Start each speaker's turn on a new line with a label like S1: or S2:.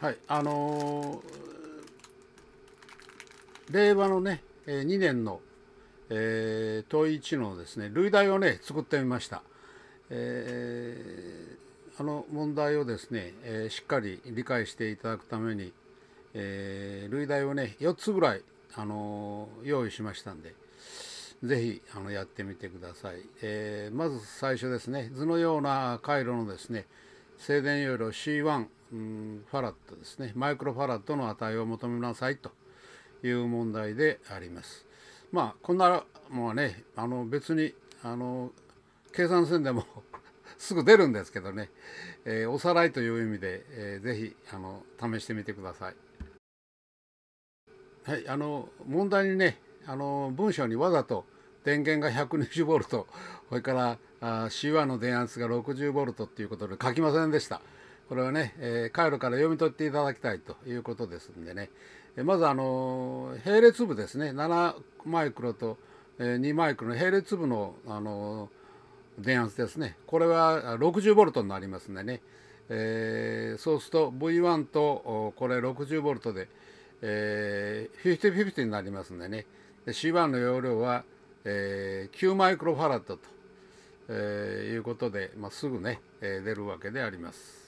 S1: はい、あのー、令和のね、えー、2年の、えー、統一のですね、類題をね、作ってみました。えー、あの問題をですね、えー、しっかり理解していただくために、えー、類題をね、4つぐらい、あのー、用意しましたんで、ぜひあのやってみてください、えー、まず最初ですね、図のような回路のですね、静電容量 C1、うんファラットですねマイクロファラットの値を求めなさいという問題であります。まあこんなものはねあの別にあの計算せんでも すぐ出るんですけどね、えー、おさらいという意味で、えー、ぜひあの試してみてください。はい、あの問題にねあの文章にわざと電源が 120V それからあ C1 の電圧が 60V っていうことで書きませんでした。これはね、えー、カイロから読み取っていただきたいということですんでね、えまずあの並列部ですね7マイクロと、え2マイクロの並列部の、あの電圧ですねこれは6 0トになりますんでね、えー、そうすると V1 とこれ6 0トで、えー、50/50になりますんでねで C1 の容量は、えー、9マイクロファラッドと、えー、いうことで、まあ、すぐね、え出るわけであります。